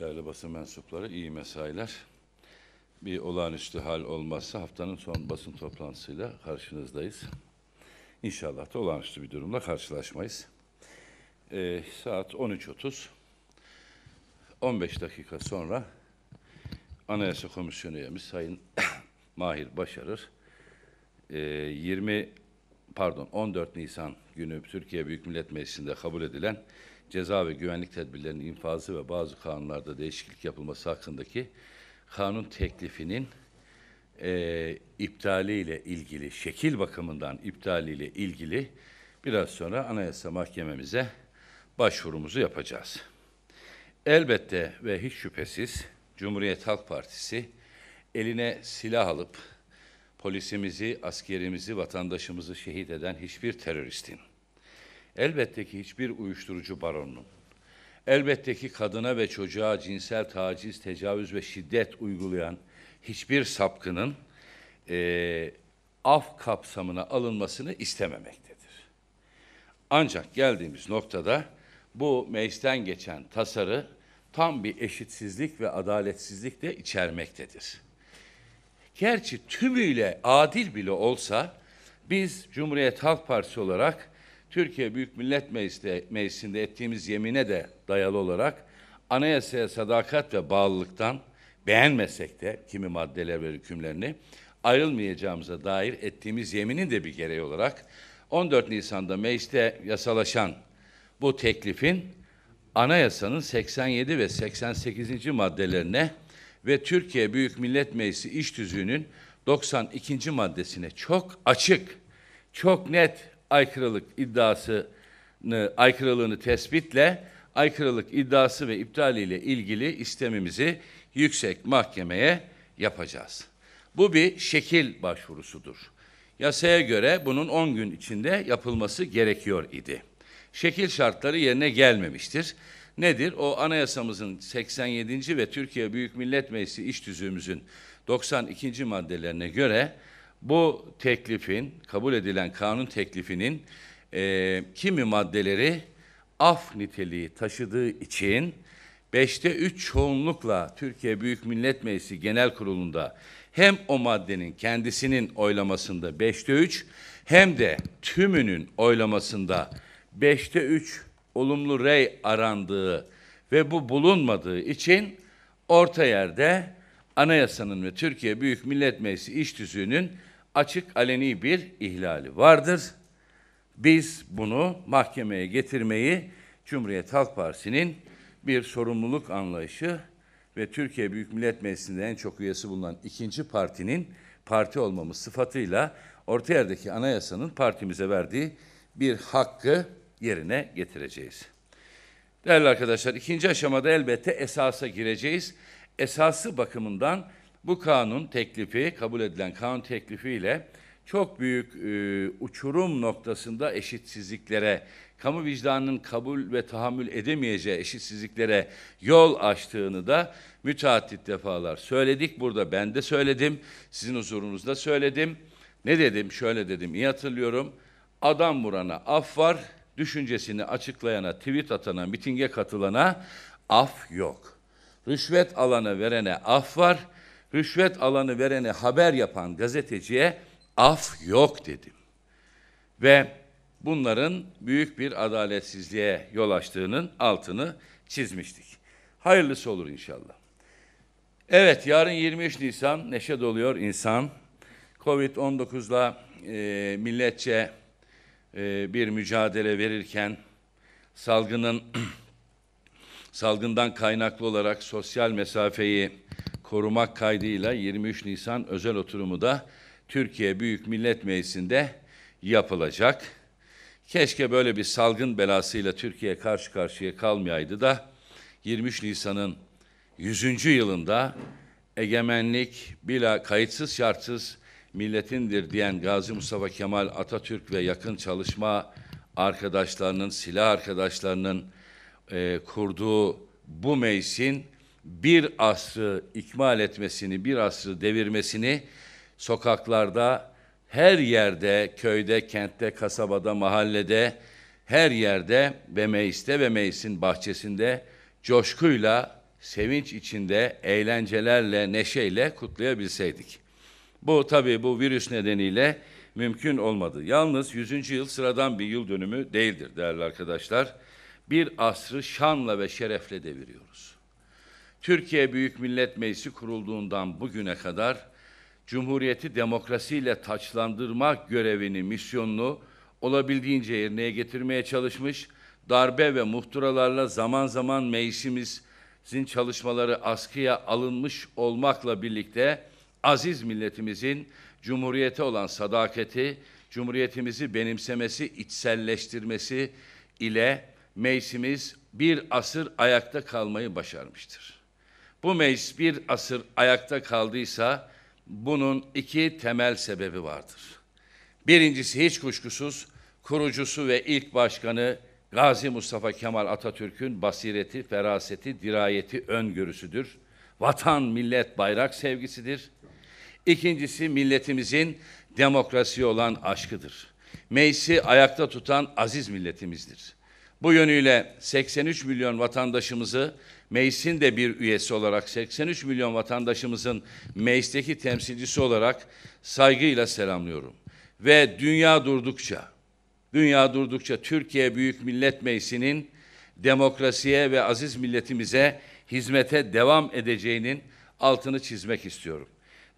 Değerli basın mensupları iyi mesailer. Bir olağanüstü hal olmazsa haftanın son basın toplantısıyla karşınızdayız. İnşallah da olağanüstü bir durumla karşılaşmayız. Ee, saat 13.30. 15 dakika sonra Anayasa Komisyonu üyemiz Sayın Mahir Başarır e, ee, 20 pardon 14 Nisan günü Türkiye Büyük Millet Meclisi'nde kabul edilen ceza ve güvenlik tedbirlerinin infazı ve bazı kanunlarda değişiklik yapılması hakkındaki kanun teklifinin e, iptaliyle ilgili, şekil bakımından iptaliyle ilgili biraz sonra Anayasa Mahkememize başvurumuzu yapacağız. Elbette ve hiç şüphesiz Cumhuriyet Halk Partisi eline silah alıp polisimizi, askerimizi, vatandaşımızı şehit eden hiçbir teröristin Elbette ki hiçbir uyuşturucu baronunun, elbette ki kadına ve çocuğa cinsel taciz, tecavüz ve şiddet uygulayan hiçbir sapkının e, af kapsamına alınmasını istememektedir. Ancak geldiğimiz noktada bu meclisten geçen tasarı tam bir eşitsizlik ve adaletsizlik de içermektedir. Gerçi tümüyle adil bile olsa biz Cumhuriyet Halk Partisi olarak Türkiye Büyük Millet Meclisi, Meclisi'nde ettiğimiz yemine de dayalı olarak anayasaya sadakat ve bağlılıktan beğenmesek de kimi maddeler ve hükümlerini ayrılmayacağımıza dair ettiğimiz yeminin de bir gereği olarak 14 Nisan'da mecliste yasalaşan bu teklifin anayasanın 87 ve 88. maddelerine ve Türkiye Büyük Millet Meclisi iş tüzüğünün 92. maddesine çok açık, çok net aykırılık iddiasını aykırılığını tespitle aykırılık iddiası ve iptaliyle ilgili istemimizi yüksek mahkemeye yapacağız. Bu bir şekil başvurusudur. Yasaya göre bunun 10 gün içinde yapılması gerekiyor idi. Şekil şartları yerine gelmemiştir. Nedir? O anayasamızın 87. ve Türkiye Büyük Millet Meclisi iş tüzüğümüzün 92. maddelerine göre bu teklifin, kabul edilen kanun teklifinin e, kimi maddeleri af niteliği taşıdığı için beşte üç çoğunlukla Türkiye Büyük Millet Meclisi Genel Kurulu'nda hem o maddenin kendisinin oylamasında beşte üç hem de tümünün oylamasında beşte üç olumlu rey arandığı ve bu bulunmadığı için orta yerde anayasanın ve Türkiye Büyük Millet Meclisi iş tüzüğünün açık aleni bir ihlali vardır. Biz bunu mahkemeye getirmeyi Cumhuriyet Halk Partisi'nin bir sorumluluk anlayışı ve Türkiye Büyük Millet Meclisi'nde en çok üyesi bulunan ikinci partinin parti olmamız sıfatıyla orta yerdeki anayasanın partimize verdiği bir hakkı yerine getireceğiz. Değerli arkadaşlar ikinci aşamada elbette esasa gireceğiz. Esası bakımından bu kanun teklifi, kabul edilen kanun teklifiyle çok büyük e, uçurum noktasında eşitsizliklere, kamu vicdanının kabul ve tahammül edemeyeceği eşitsizliklere yol açtığını da müteahhit defalar söyledik. Burada ben de söyledim, sizin huzurunuzda söyledim. Ne dedim? Şöyle dedim, iyi hatırlıyorum. Adam vurana af var, düşüncesini açıklayana, tweet atana, mitinge katılana af yok. Rüşvet alana verene af var, rüşvet alanı verene haber yapan gazeteciye af yok dedim. Ve bunların büyük bir adaletsizliğe yol açtığının altını çizmiştik. Hayırlısı olur inşallah. Evet yarın 23 Nisan neşe doluyor insan. Covid-19'la e, milletçe e, bir mücadele verirken salgının salgından kaynaklı olarak sosyal mesafeyi korumak kaydıyla 23 Nisan özel oturumu da Türkiye Büyük Millet Meclisi'nde yapılacak. Keşke böyle bir salgın belasıyla Türkiye karşı karşıya kalmayaydı da 23 Nisan'ın 100. yılında egemenlik bila kayıtsız şartsız milletindir diyen Gazi Mustafa Kemal Atatürk ve yakın çalışma arkadaşlarının, silah arkadaşlarının e, kurduğu bu meclisin bir asrı ikmal etmesini, bir asrı devirmesini sokaklarda, her yerde, köyde, kentte, kasabada, mahallede, her yerde ve mecliste ve meclisin bahçesinde coşkuyla, sevinç içinde, eğlencelerle, neşeyle kutlayabilseydik. Bu tabii bu virüs nedeniyle mümkün olmadı. Yalnız 100. yıl sıradan bir yıl dönümü değildir değerli arkadaşlar. Bir asrı şanla ve şerefle deviriyoruz. Türkiye Büyük Millet Meclisi kurulduğundan bugüne kadar Cumhuriyeti demokrasiyle taçlandırmak görevini, misyonunu olabildiğince yerine getirmeye çalışmış, darbe ve muhturalarla zaman zaman meclisimizin çalışmaları askıya alınmış olmakla birlikte aziz milletimizin Cumhuriyete olan sadaketi, Cumhuriyetimizi benimsemesi, içselleştirmesi ile meclisimiz bir asır ayakta kalmayı başarmıştır. Bu meclis bir asır ayakta kaldıysa bunun iki temel sebebi vardır. Birincisi hiç kuşkusuz kurucusu ve ilk başkanı Gazi Mustafa Kemal Atatürk'ün basireti, feraseti, dirayeti, öngörüsüdür. Vatan, millet, bayrak sevgisidir. İkincisi milletimizin demokrasi olan aşkıdır. Meclisi ayakta tutan aziz milletimizdir. Bu yönüyle 83 milyon vatandaşımızı meclisin de bir üyesi olarak 83 milyon vatandaşımızın meclisteki temsilcisi olarak saygıyla selamlıyorum. Ve dünya durdukça, dünya durdukça Türkiye Büyük Millet Meclisi'nin demokrasiye ve aziz milletimize hizmete devam edeceğinin altını çizmek istiyorum.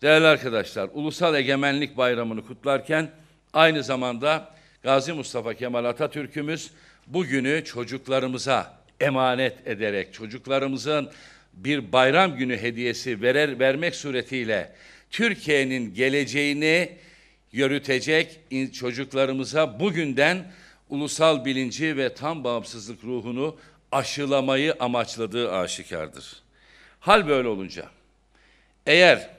Değerli arkadaşlar, Ulusal Egemenlik Bayramı'nı kutlarken aynı zamanda Gazi Mustafa Kemal Atatürk'ümüz bugünü çocuklarımıza, emanet ederek çocuklarımızın bir bayram günü hediyesi verer vermek suretiyle Türkiye'nin geleceğini yürütecek çocuklarımıza bugünden ulusal bilinci ve tam bağımsızlık ruhunu aşılamayı amaçladığı aşikardır. Hal böyle olunca eğer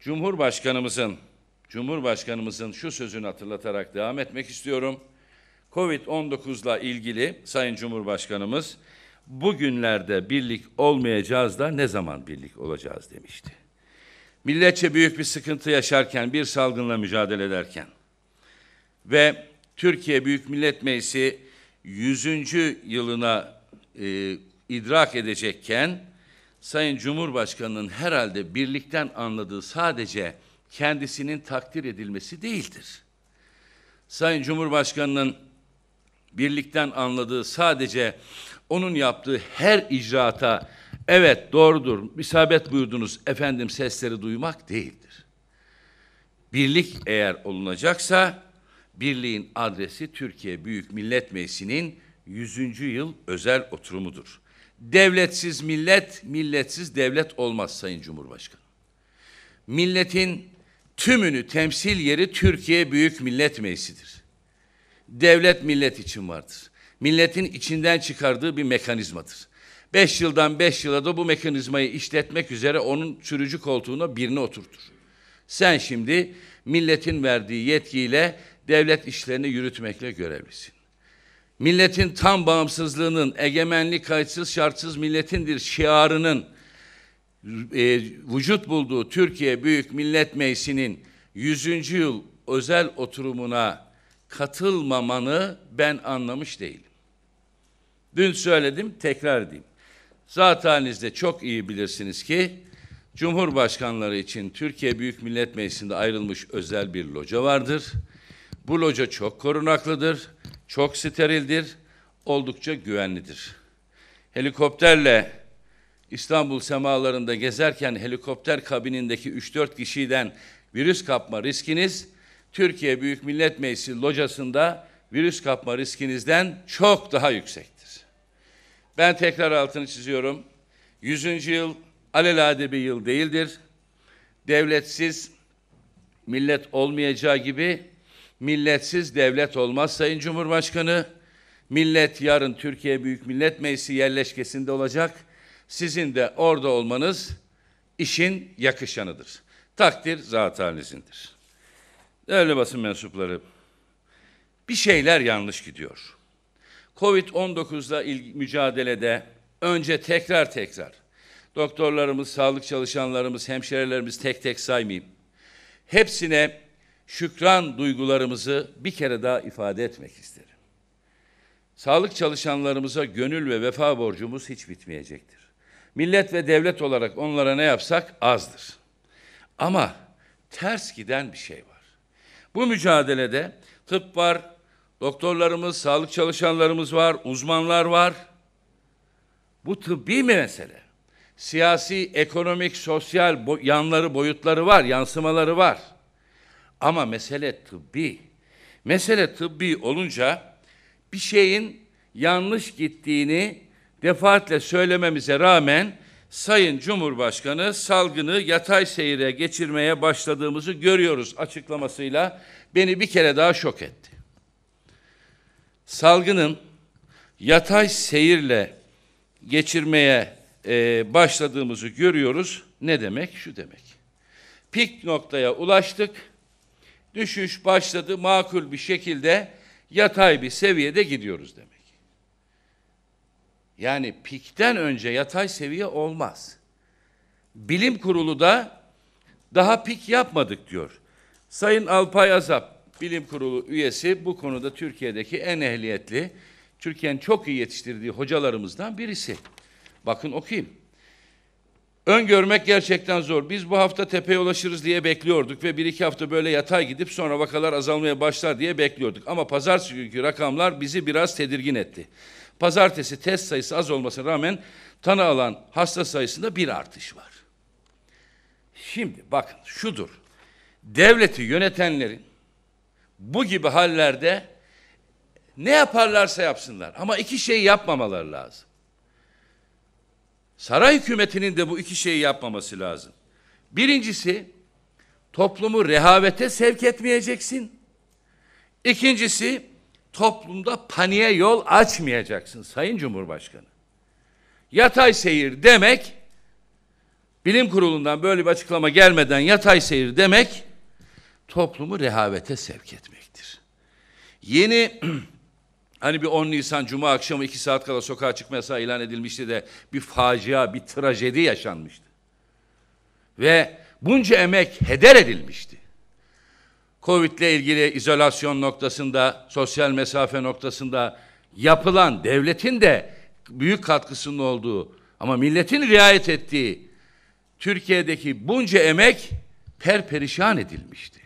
Cumhurbaşkanımızın Cumhurbaşkanımızın şu sözünü hatırlatarak devam etmek istiyorum. Covid-19'la ilgili Sayın Cumhurbaşkanımız bugünlerde birlik olmayacağız da ne zaman birlik olacağız demişti. Milletçe büyük bir sıkıntı yaşarken, bir salgınla mücadele ederken ve Türkiye Büyük Millet Meclisi 100. yılına e, idrak edecekken Sayın Cumhurbaşkanı'nın herhalde birlikten anladığı sadece kendisinin takdir edilmesi değildir. Sayın Cumhurbaşkanı'nın birlikten anladığı sadece onun yaptığı her icraata evet doğrudur, isabet buyurdunuz efendim sesleri duymak değildir. Birlik eğer olunacaksa birliğin adresi Türkiye Büyük Millet Meclisi'nin 100. yıl özel oturumudur. Devletsiz millet, milletsiz devlet olmaz Sayın Cumhurbaşkanı. Milletin tümünü temsil yeri Türkiye Büyük Millet Meclisi'dir devlet millet için vardır. Milletin içinden çıkardığı bir mekanizmadır. Beş yıldan beş yıla da bu mekanizmayı işletmek üzere onun sürücü koltuğuna birini oturtur. Sen şimdi milletin verdiği yetkiyle devlet işlerini yürütmekle görevlisin. Milletin tam bağımsızlığının, egemenlik kayıtsız şartsız milletindir şiarının e, vücut bulduğu Türkiye Büyük Millet Meclisi'nin 100. yıl özel oturumuna katılmamanı ben anlamış değilim. Dün söyledim, tekrar edeyim. Zateniniz de çok iyi bilirsiniz ki Cumhurbaşkanları için Türkiye Büyük Millet Meclisi'nde ayrılmış özel bir loca vardır. Bu loca çok korunaklıdır, çok sterildir, oldukça güvenlidir. Helikopterle İstanbul semalarında gezerken helikopter kabinindeki 3-4 kişiden virüs kapma riskiniz Türkiye Büyük Millet Meclisi locasında virüs kapma riskinizden çok daha yüksektir. Ben tekrar altını çiziyorum. yüzüncü yıl alelade bir yıl değildir. Devletsiz millet olmayacağı gibi milletsiz devlet olmaz Sayın Cumhurbaşkanı. Millet yarın Türkiye Büyük Millet Meclisi yerleşkesinde olacak. Sizin de orada olmanız işin yakışanıdır. Takdir zat halinizdir. Değerli basın mensupları, bir şeyler yanlış gidiyor. Covid-19'la mücadelede önce tekrar tekrar doktorlarımız, sağlık çalışanlarımız, hemşirelerimiz tek tek saymayayım. Hepsine şükran duygularımızı bir kere daha ifade etmek isterim. Sağlık çalışanlarımıza gönül ve vefa borcumuz hiç bitmeyecektir. Millet ve devlet olarak onlara ne yapsak azdır. Ama ters giden bir şey var. Bu mücadelede tıp var, doktorlarımız, sağlık çalışanlarımız var, uzmanlar var. Bu tıbbi mesele. Siyasi, ekonomik, sosyal yanları, boyutları var, yansımaları var. Ama mesele tıbbi. Mesele tıbbi olunca bir şeyin yanlış gittiğini defaatle söylememize rağmen Sayın Cumhurbaşkanı salgını yatay seyire geçirmeye başladığımızı görüyoruz açıklamasıyla beni bir kere daha şok etti. Salgının yatay seyirle geçirmeye e, başladığımızı görüyoruz. Ne demek? Şu demek. Pik noktaya ulaştık. Düşüş başladı makul bir şekilde yatay bir seviyede gidiyoruz demek. Yani pikten önce yatay seviye olmaz. Bilim kurulu da daha pik yapmadık diyor. Sayın Alpay Azap, bilim kurulu üyesi bu konuda Türkiye'deki en ehliyetli, Türkiye'nin çok iyi yetiştirdiği hocalarımızdan birisi. Bakın okuyayım. Öngörmek gerçekten zor. Biz bu hafta tepeye ulaşırız diye bekliyorduk ve bir iki hafta böyle yatay gidip sonra vakalar azalmaya başlar diye bekliyorduk. Ama pazartesi günkü rakamlar bizi biraz tedirgin etti. Pazartesi test sayısı az olmasına rağmen tanı alan hasta sayısında bir artış var. Şimdi bakın şudur. Devleti yönetenlerin bu gibi hallerde ne yaparlarsa yapsınlar ama iki şeyi yapmamaları lazım. Saray hükümetinin de bu iki şeyi yapmaması lazım. Birincisi toplumu rehavete sevk etmeyeceksin. İkincisi toplumda paniğe yol açmayacaksın Sayın Cumhurbaşkanı. Yatay seyir demek bilim kurulundan böyle bir açıklama gelmeden yatay seyir demek toplumu rehavete sevk etmektir. Yeni hani bir 10 Nisan Cuma akşamı iki saat kadar sokağa çıkma yasağı ilan edilmişti de bir facia, bir trajedi yaşanmıştı. Ve bunca emek heder edilmişti. Covid ile ilgili izolasyon noktasında, sosyal mesafe noktasında yapılan devletin de büyük katkısının olduğu ama milletin riayet ettiği Türkiye'deki bunca emek perperişan edilmişti.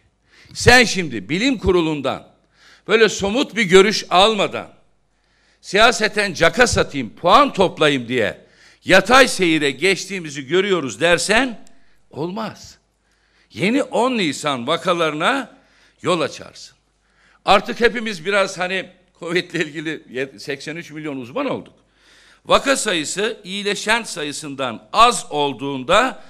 Sen şimdi bilim kurulundan böyle somut bir görüş almadan siyaseten caka satayım, puan toplayayım diye yatay seyire geçtiğimizi görüyoruz dersen olmaz. Yeni 10 Nisan vakalarına yol açarsın. Artık hepimiz biraz hani Covid ile ilgili 83 milyon uzman olduk. Vaka sayısı iyileşen sayısından az olduğunda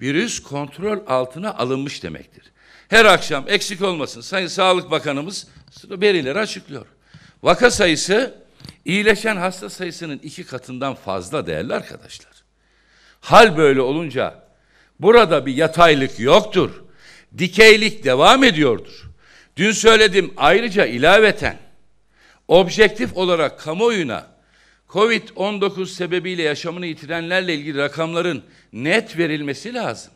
virüs kontrol altına alınmış demektir. Her akşam eksik olmasın Sayın Sağlık Bakanımız verileri açıklıyor. Vaka sayısı iyileşen hasta sayısının iki katından fazla değerli arkadaşlar. Hal böyle olunca burada bir yataylık yoktur dikeylik devam ediyordur. Dün söyledim ayrıca ilaveten objektif olarak kamuoyuna Covid-19 sebebiyle yaşamını yitirenlerle ilgili rakamların net verilmesi lazım.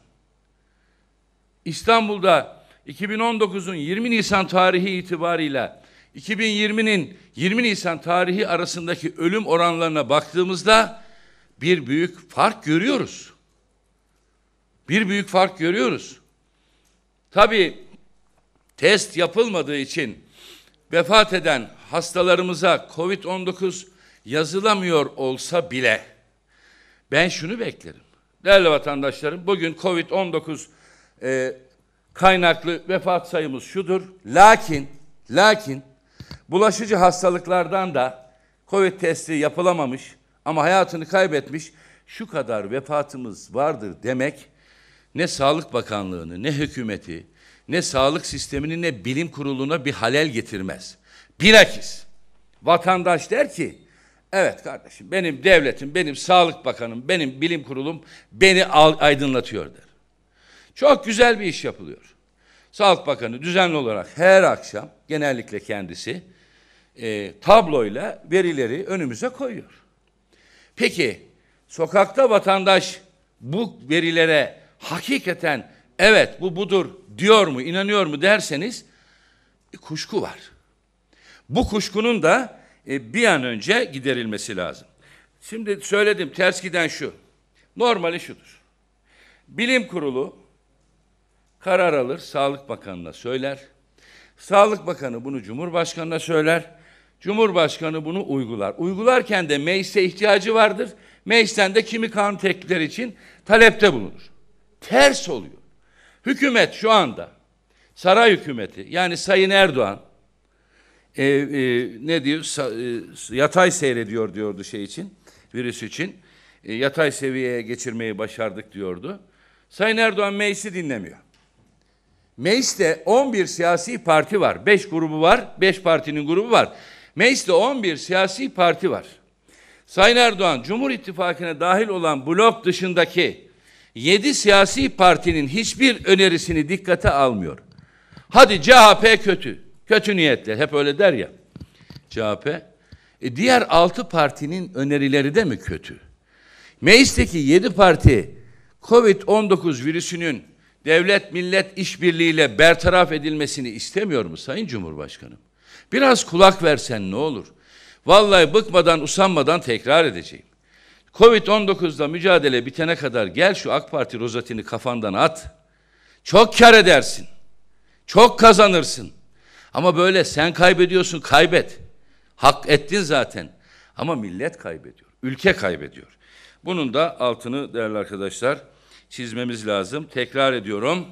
İstanbul'da 2019'un 20 Nisan tarihi itibarıyla 2020'nin 20 Nisan tarihi arasındaki ölüm oranlarına baktığımızda bir büyük fark görüyoruz. Bir büyük fark görüyoruz. Tabi test yapılmadığı için vefat eden hastalarımıza COVID-19 yazılamıyor olsa bile ben şunu beklerim. Değerli vatandaşlarım bugün COVID-19 e, kaynaklı vefat sayımız şudur. Lakin, lakin bulaşıcı hastalıklardan da COVID testi yapılamamış ama hayatını kaybetmiş şu kadar vefatımız vardır demek ne Sağlık Bakanlığı'nı, ne hükümeti, ne sağlık sistemini, ne bilim kuruluna bir halel getirmez. Bilakis vatandaş der ki, evet kardeşim benim devletim, benim Sağlık Bakanım, benim bilim kurulum beni aydınlatıyor der. Çok güzel bir iş yapılıyor. Sağlık Bakanı düzenli olarak her akşam genellikle kendisi e, tabloyla verileri önümüze koyuyor. Peki sokakta vatandaş bu verilere hakikaten evet bu budur diyor mu, inanıyor mu derseniz e, kuşku var. Bu kuşkunun da e, bir an önce giderilmesi lazım. Şimdi söyledim ters giden şu. Normali şudur. Bilim kurulu karar alır, Sağlık Bakanı'na söyler. Sağlık Bakanı bunu Cumhurbaşkanı'na söyler. Cumhurbaşkanı bunu uygular. Uygularken de meclise ihtiyacı vardır. Meclisten de kimi kanun teklifleri için talepte bulunur ters oluyor. Hükümet şu anda saray hükümeti yani Sayın Erdoğan e, e, ne diyor sa, e, yatay seyrediyor diyordu şey için virüs için e, yatay seviyeye geçirmeyi başardık diyordu. Sayın Erdoğan meclisi dinlemiyor. Mecliste 11 siyasi parti var. 5 grubu var. 5 partinin grubu var. Mecliste 11 siyasi parti var. Sayın Erdoğan Cumhur İttifakı'na dahil olan blok dışındaki Yedi siyasi partinin hiçbir önerisini dikkate almıyor. Hadi CHP kötü. Kötü niyetli. Hep öyle der ya. CHP. E diğer altı partinin önerileri de mi kötü? Meclisteki yedi parti Covid-19 virüsünün devlet millet işbirliğiyle bertaraf edilmesini istemiyor mu Sayın Cumhurbaşkanım? Biraz kulak versen ne olur? Vallahi bıkmadan usanmadan tekrar edeceğim. Covid-19'da mücadele bitene kadar gel şu AK Parti rozetini kafandan at. Çok kar edersin. Çok kazanırsın. Ama böyle sen kaybediyorsun kaybet. Hak ettin zaten. Ama millet kaybediyor. Ülke kaybediyor. Bunun da altını değerli arkadaşlar çizmemiz lazım. Tekrar ediyorum.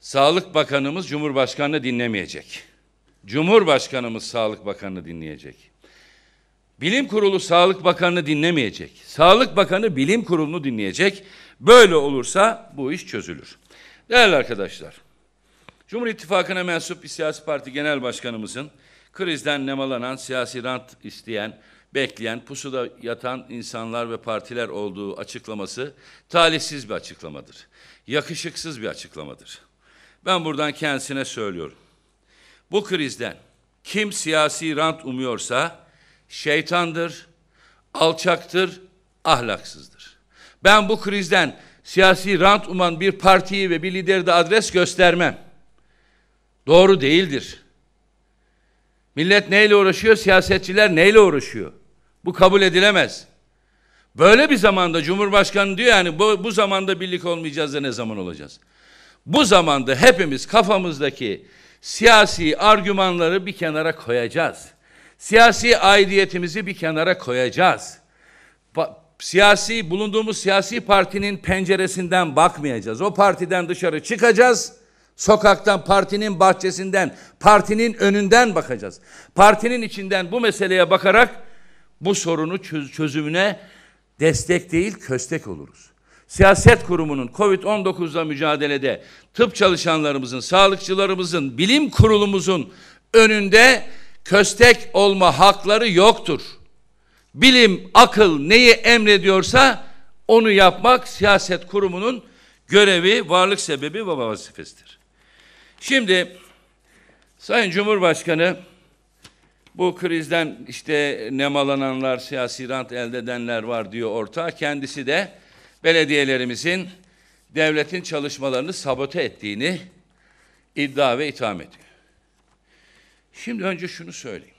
Sağlık Bakanımız Cumhurbaşkanını dinlemeyecek. Cumhurbaşkanımız Sağlık Bakanını dinleyecek. Bilim Kurulu Sağlık Bakanı'nı dinlemeyecek. Sağlık Bakanı Bilim Kurulu'nu dinleyecek. Böyle olursa bu iş çözülür. Değerli arkadaşlar, Cumhur İttifakı'na mensup bir siyasi parti genel başkanımızın krizden nemalanan, siyasi rant isteyen, bekleyen, pusuda yatan insanlar ve partiler olduğu açıklaması talihsiz bir açıklamadır. Yakışıksız bir açıklamadır. Ben buradan kendisine söylüyorum. Bu krizden kim siyasi rant umuyorsa şeytandır, alçaktır, ahlaksızdır. Ben bu krizden siyasi rant uman bir partiyi ve bir lideri de adres göstermem. Doğru değildir. Millet neyle uğraşıyor, siyasetçiler neyle uğraşıyor? Bu kabul edilemez. Böyle bir zamanda Cumhurbaşkanı diyor yani bu, bu zamanda birlik olmayacağız da ne zaman olacağız? Bu zamanda hepimiz kafamızdaki siyasi argümanları bir kenara koyacağız. Siyasi aidiyetimizi bir kenara koyacağız. Ba siyasi bulunduğumuz siyasi partinin penceresinden bakmayacağız. O partiden dışarı çıkacağız. Sokaktan, partinin bahçesinden, partinin önünden bakacağız. Partinin içinden bu meseleye bakarak bu sorunu çöz çözümüne destek değil köstek oluruz. Siyaset kurumunun COVID-19'la mücadelede tıp çalışanlarımızın, sağlıkçılarımızın, bilim kurulumuzun önünde köstek olma hakları yoktur. Bilim, akıl neyi emrediyorsa onu yapmak siyaset kurumunun görevi, varlık sebebi ve vazifesidir. Şimdi Sayın Cumhurbaşkanı bu krizden işte nemalananlar, siyasi rant elde edenler var diyor orta. Kendisi de belediyelerimizin devletin çalışmalarını sabote ettiğini iddia ve itham ediyor. Şimdi önce şunu söyleyeyim.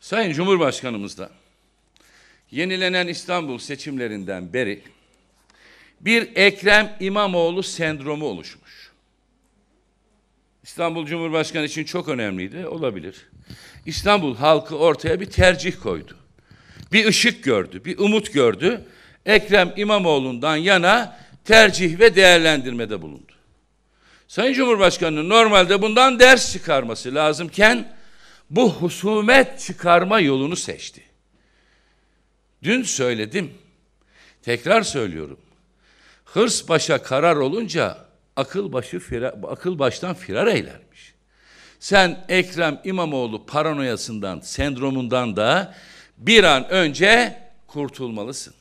Sayın Cumhurbaşkanımız da yenilenen İstanbul seçimlerinden beri bir Ekrem İmamoğlu sendromu oluşmuş. İstanbul Cumhurbaşkanı için çok önemliydi, olabilir. İstanbul halkı ortaya bir tercih koydu. Bir ışık gördü, bir umut gördü. Ekrem İmamoğlu'ndan yana tercih ve değerlendirmede bulundu. Sayın Cumhurbaşkanı normalde bundan ders çıkarması lazımken bu husumet çıkarma yolunu seçti. Dün söyledim. Tekrar söylüyorum. Hırs başa karar olunca akıl başı firar, akıl baştan firar eylermiş. Sen Ekrem İmamoğlu paranoyasından, sendromundan da bir an önce kurtulmalısın.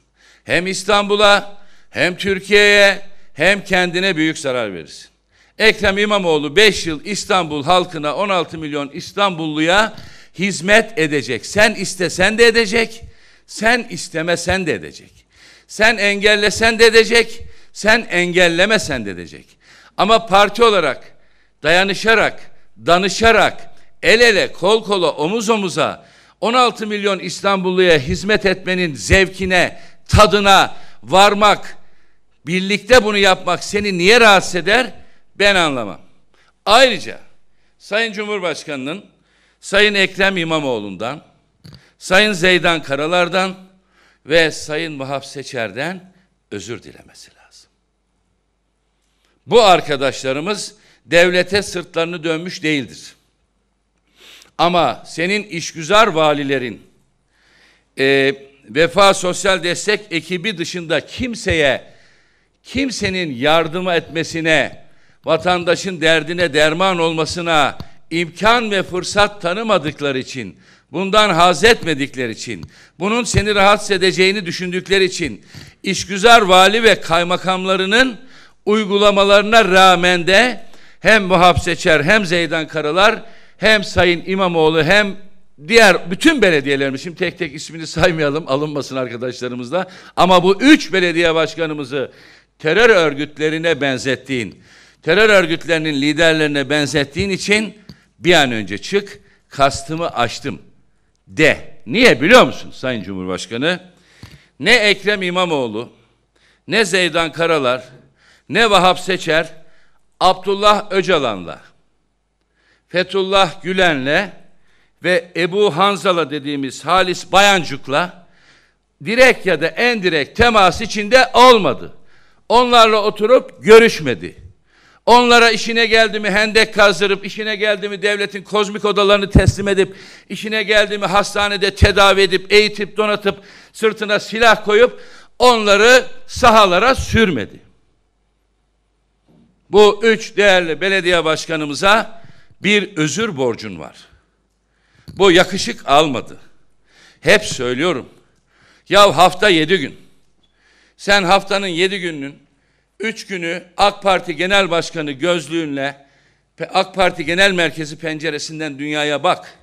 Hem İstanbul'a, hem Türkiye'ye, hem kendine büyük zarar verirsin. Ekrem İmamoğlu 5 yıl İstanbul halkına 16 milyon İstanbulluya hizmet edecek. Sen istesen de edecek, sen istemesen de edecek. Sen engellesen de edecek, sen engellemesen de edecek. Ama parti olarak dayanışarak, danışarak, el ele, kol kola, omuz omuza 16 milyon İstanbulluya hizmet etmenin zevkine, tadına varmak, birlikte bunu yapmak seni niye rahatsız eder? Ben anlamam. Ayrıca Sayın Cumhurbaşkanı'nın Sayın Ekrem İmamoğlu'ndan, Sayın Zeydan Karalar'dan ve Sayın Vahap Seçer'den özür dilemesi lazım. Bu arkadaşlarımız devlete sırtlarını dönmüş değildir. Ama senin işgüzar valilerin e, vefa sosyal destek ekibi dışında kimseye kimsenin yardıma etmesine vatandaşın derdine derman olmasına imkan ve fırsat tanımadıkları için, bundan haz etmedikleri için, bunun seni rahatsız edeceğini düşündükleri için, işgüzar vali ve kaymakamlarının uygulamalarına rağmen de hem Muhab Seçer hem Zeydan Karalar hem Sayın İmamoğlu hem diğer bütün belediyelerimiz şimdi tek tek ismini saymayalım alınmasın arkadaşlarımızla ama bu üç belediye başkanımızı terör örgütlerine benzettiğin terör örgütlerinin liderlerine benzettiğin için bir an önce çık, kastımı açtım de. Niye biliyor musun Sayın Cumhurbaşkanı? Ne Ekrem İmamoğlu, ne Zeydan Karalar, ne Vahap Seçer, Abdullah Öcalan'la, Fethullah Gülen'le ve Ebu Hanzala dediğimiz Halis Bayancuk'la direkt ya da en direkt temas içinde olmadı. Onlarla oturup görüşmedi. Onlara işine geldi mi hendek kazdırıp, işine geldi mi devletin kozmik odalarını teslim edip, işine geldi mi hastanede tedavi edip, eğitip, donatıp, sırtına silah koyup onları sahalara sürmedi. Bu üç değerli belediye başkanımıza bir özür borcun var. Bu yakışık almadı. Hep söylüyorum. Ya hafta yedi gün. Sen haftanın yedi gününün Üç günü AK Parti Genel Başkanı gözlüğünle AK Parti Genel Merkezi penceresinden dünyaya bak.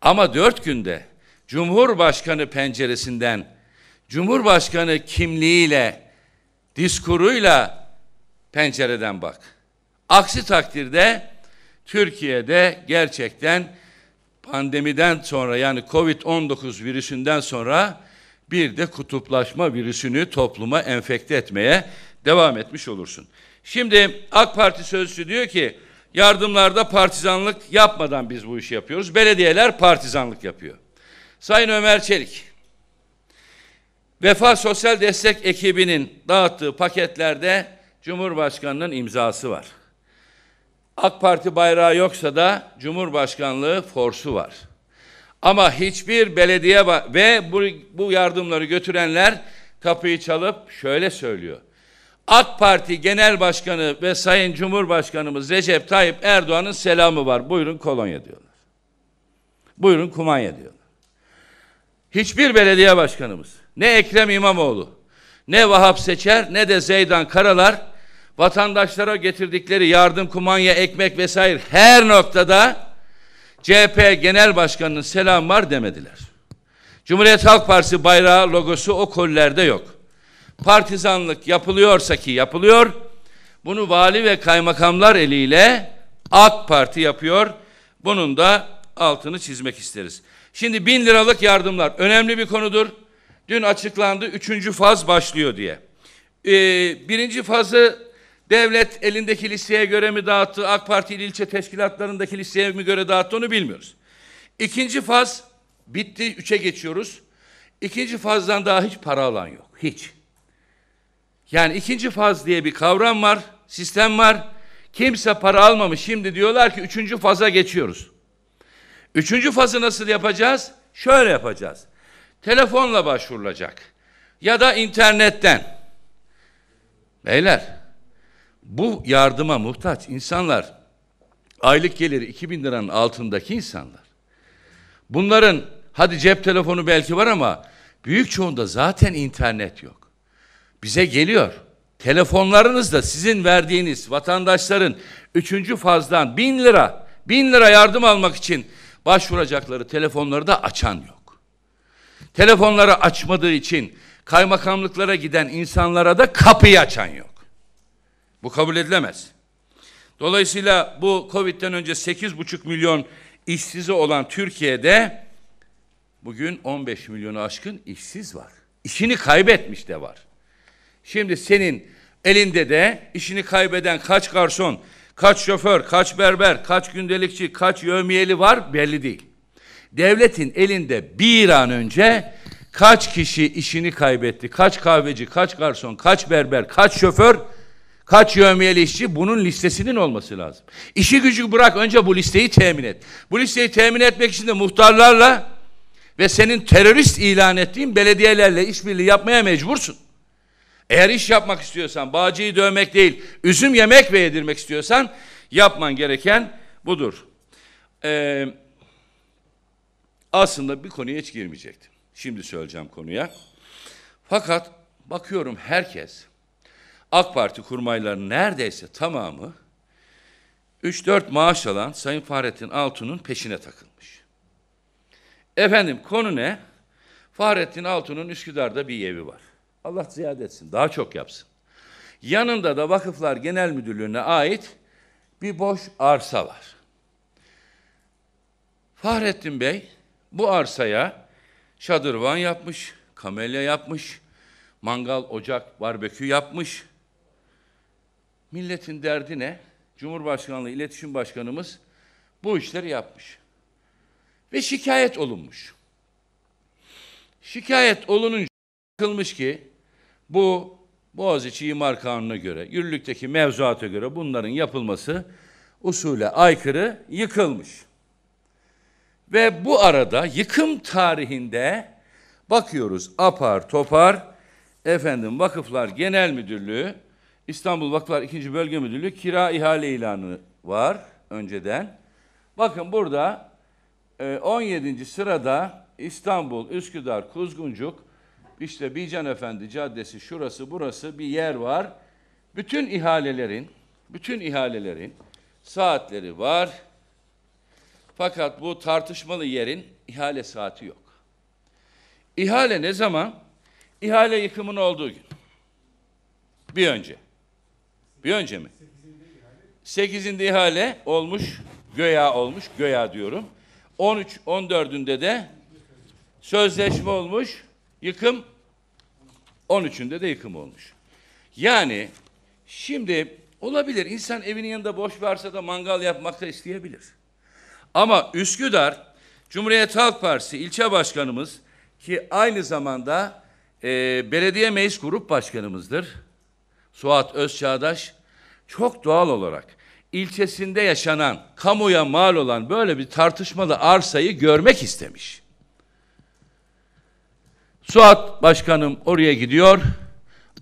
Ama dört günde Cumhurbaşkanı penceresinden Cumhurbaşkanı kimliğiyle diskuruyla pencereden bak. Aksi takdirde Türkiye'de gerçekten pandemiden sonra yani Covid-19 virüsünden sonra bir de kutuplaşma virüsünü topluma enfekte etmeye devam etmiş olursun. Şimdi AK Parti sözcüsü diyor ki yardımlarda partizanlık yapmadan biz bu işi yapıyoruz. Belediyeler partizanlık yapıyor. Sayın Ömer Çelik, Vefa Sosyal Destek ekibinin dağıttığı paketlerde Cumhurbaşkanı'nın imzası var. AK Parti bayrağı yoksa da Cumhurbaşkanlığı forsu var. Ama hiçbir belediye ve bu, bu yardımları götürenler kapıyı çalıp şöyle söylüyor. AK Parti Genel Başkanı ve Sayın Cumhurbaşkanımız Recep Tayyip Erdoğan'ın selamı var. Buyurun kolonya diyorlar. Buyurun kumanya diyorlar. Hiçbir belediye başkanımız ne Ekrem İmamoğlu ne Vahap Seçer ne de Zeydan Karalar vatandaşlara getirdikleri yardım, kumanya, ekmek vesaire her noktada CHP Genel Başkanı'nın selam var demediler. Cumhuriyet Halk Partisi bayrağı logosu o kollerde yok partizanlık yapılıyorsa ki yapılıyor, bunu vali ve kaymakamlar eliyle AK Parti yapıyor. Bunun da altını çizmek isteriz. Şimdi bin liralık yardımlar önemli bir konudur. Dün açıklandı üçüncü faz başlıyor diye. Ee, birinci fazı devlet elindeki listeye göre mi dağıttı, AK Parti il ilçe teşkilatlarındaki listeye mi göre dağıttı onu bilmiyoruz. İkinci faz bitti, üçe geçiyoruz. İkinci fazdan daha hiç para alan yok, hiç. Yani ikinci faz diye bir kavram var, sistem var. Kimse para almamış. Şimdi diyorlar ki üçüncü faza geçiyoruz. Üçüncü fazı nasıl yapacağız? Şöyle yapacağız. Telefonla başvurulacak. Ya da internetten. Beyler, bu yardıma muhtaç insanlar, aylık geliri 2000 liranın altındaki insanlar. Bunların hadi cep telefonu belki var ama büyük çoğunda zaten internet yok bize geliyor. Telefonlarınızda sizin verdiğiniz vatandaşların üçüncü fazdan bin lira, bin lira yardım almak için başvuracakları telefonları da açan yok. Telefonları açmadığı için kaymakamlıklara giden insanlara da kapıyı açan yok. Bu kabul edilemez. Dolayısıyla bu Covid'den önce 8,5 milyon işsizi olan Türkiye'de bugün 15 milyonu aşkın işsiz var. İşini kaybetmiş de var. Şimdi senin elinde de işini kaybeden kaç garson, kaç şoför, kaç berber, kaç gündelikçi, kaç yövmiyeli var belli değil. Devletin elinde bir an önce kaç kişi işini kaybetti, kaç kahveci, kaç garson, kaç berber, kaç şoför, kaç yövmiyeli işçi bunun listesinin olması lazım. İşi gücü bırak önce bu listeyi temin et. Bu listeyi temin etmek için de muhtarlarla ve senin terörist ilan ettiğin belediyelerle işbirliği yapmaya mecbursun. Eğer iş yapmak istiyorsan, bağcıyı dövmek değil, üzüm yemek ve yedirmek istiyorsan yapman gereken budur. Ee, aslında bir konuya hiç girmeyecektim. Şimdi söyleyeceğim konuya. Fakat bakıyorum herkes, AK Parti kurmaylarının neredeyse tamamı 3-4 maaş alan Sayın Fahrettin Altun'un peşine takılmış. Efendim konu ne? Fahrettin Altun'un Üsküdar'da bir evi var. Allah ziyade etsin, daha çok yapsın. Yanında da Vakıflar Genel Müdürlüğü'ne ait bir boş arsa var. Fahrettin Bey bu arsaya şadırvan yapmış, kamelya yapmış, mangal, ocak, barbekü yapmış. Milletin derdi ne? Cumhurbaşkanlığı İletişim Başkanımız bu işleri yapmış. Ve şikayet olunmuş. Şikayet olununca bakılmış ki bu Boğaziçi İmar Kanunu'na göre, yürürlükteki mevzuata göre bunların yapılması usule aykırı yıkılmış. Ve bu arada yıkım tarihinde bakıyoruz apar topar efendim Vakıflar Genel Müdürlüğü, İstanbul Vakıflar 2. Bölge Müdürlüğü kira ihale ilanı var önceden. Bakın burada 17. E, sırada İstanbul, Üsküdar, Kuzguncuk, işte Bican Efendi Caddesi şurası burası bir yer var. Bütün ihalelerin, bütün ihalelerin saatleri var. Fakat bu tartışmalı yerin ihale saati yok. İhale ne zaman? İhale yıkımın olduğu gün. Bir önce. Bir önce mi? Sekizinde ihale olmuş, göya olmuş, göya diyorum. 13, 14'ünde de sözleşme olmuş, Yıkım 13'ünde de yıkım olmuş. Yani şimdi olabilir insan evinin yanında boş varsa da mangal yapmak da isteyebilir. Ama Üsküdar Cumhuriyet Halk Partisi ilçe başkanımız ki aynı zamanda e, belediye meclis grup başkanımızdır. Suat Özçağdaş çok doğal olarak ilçesinde yaşanan, kamuya mal olan böyle bir tartışmalı arsayı görmek istemiş. Suat Başkanım oraya gidiyor.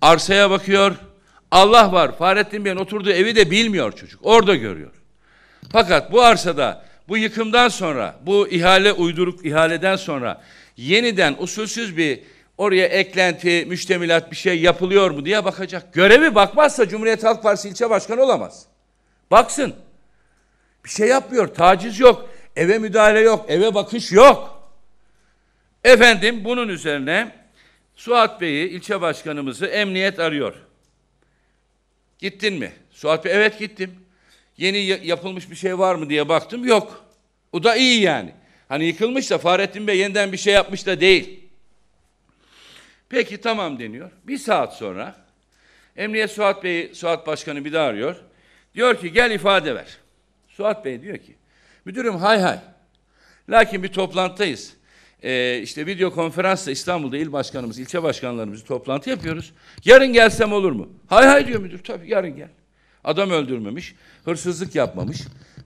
Arsaya bakıyor. Allah var. Fahrettin Bey'in oturduğu evi de bilmiyor çocuk. Orada görüyor. Fakat bu arsada bu yıkımdan sonra, bu ihale uyduruk ihaleden sonra yeniden usulsüz bir oraya eklenti, müştemilat bir şey yapılıyor mu diye bakacak. Görevi bakmazsa Cumhuriyet Halk Partisi ilçe başkanı olamaz. Baksın. Bir şey yapmıyor. Taciz yok. Eve müdahale yok. Eve bakış yok. Efendim bunun üzerine Suat Bey'i, ilçe başkanımızı emniyet arıyor. Gittin mi? Suat Bey evet gittim. Yeni yapılmış bir şey var mı diye baktım. Yok. O da iyi yani. Hani yıkılmış da Fahrettin Bey yeniden bir şey yapmış da değil. Peki tamam deniyor. Bir saat sonra Emniyet Suat Bey'i, Suat Başkanı bir daha arıyor. Diyor ki gel ifade ver. Suat Bey diyor ki müdürüm hay hay. Lakin bir toplantıdayız e, işte video konferansla İstanbul'da il başkanımız, ilçe başkanlarımızı toplantı yapıyoruz. Yarın gelsem olur mu? Hay hay diyor müdür. Tabii yarın gel. Adam öldürmemiş, hırsızlık yapmamış.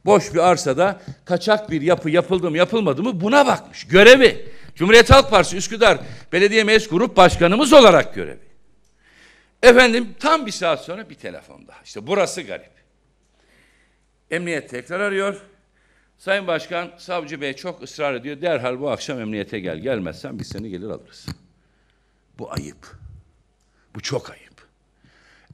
Boş bir arsada kaçak bir yapı yapıldı mı yapılmadı mı buna bakmış. Görevi. Cumhuriyet Halk Partisi Üsküdar Belediye Meclis Grup Başkanımız olarak görevi. Efendim tam bir saat sonra bir telefon daha. İşte burası garip. Emniyet tekrar arıyor. Sayın Başkan, Savcı Bey çok ısrar ediyor. Derhal bu akşam emniyete gel. Gelmezsen biz seni gelir alırız. Bu ayıp. Bu çok ayıp.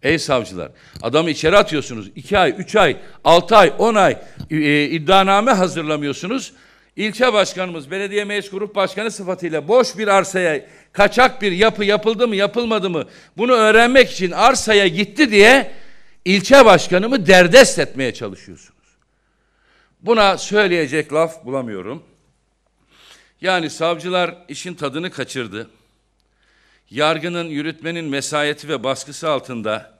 Ey savcılar, adamı içeri atıyorsunuz. İki ay, üç ay, altı ay, on ay e, e iddianame hazırlamıyorsunuz. İlçe başkanımız, belediye meclis grup başkanı sıfatıyla boş bir arsaya kaçak bir yapı yapıldı mı yapılmadı mı bunu öğrenmek için arsaya gitti diye ilçe başkanımı derdest etmeye çalışıyorsunuz. Buna söyleyecek laf bulamıyorum. Yani savcılar işin tadını kaçırdı. Yargının, yürütmenin vesayeti ve baskısı altında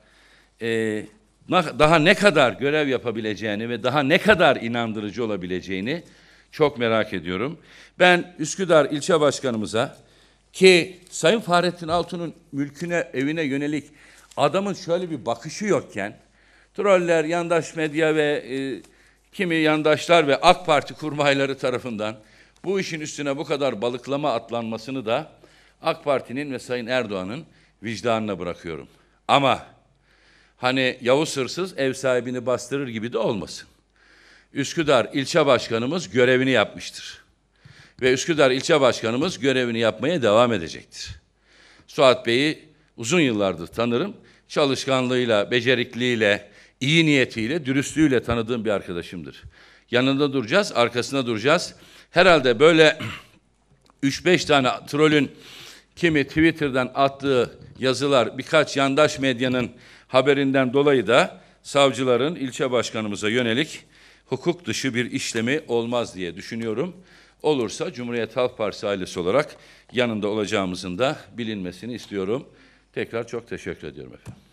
e, daha ne kadar görev yapabileceğini ve daha ne kadar inandırıcı olabileceğini çok merak ediyorum. Ben Üsküdar ilçe başkanımıza ki Sayın Fahrettin Altun'un mülküne, evine yönelik adamın şöyle bir bakışı yokken troller, yandaş medya ve e, kimi yandaşlar ve AK Parti kurmayları tarafından bu işin üstüne bu kadar balıklama atlanmasını da AK Parti'nin ve Sayın Erdoğan'ın vicdanına bırakıyorum. Ama hani Yavuz Hırsız ev sahibini bastırır gibi de olmasın. Üsküdar ilçe başkanımız görevini yapmıştır. Ve Üsküdar ilçe başkanımız görevini yapmaya devam edecektir. Suat Bey'i uzun yıllardır tanırım. Çalışkanlığıyla, becerikliğiyle, iyi niyetiyle, dürüstlüğüyle tanıdığım bir arkadaşımdır. Yanında duracağız, arkasında duracağız. Herhalde böyle 3-5 tane trolün kimi Twitter'dan attığı yazılar birkaç yandaş medyanın haberinden dolayı da savcıların ilçe başkanımıza yönelik hukuk dışı bir işlemi olmaz diye düşünüyorum. Olursa Cumhuriyet Halk Partisi ailesi olarak yanında olacağımızın da bilinmesini istiyorum. Tekrar çok teşekkür ediyorum efendim.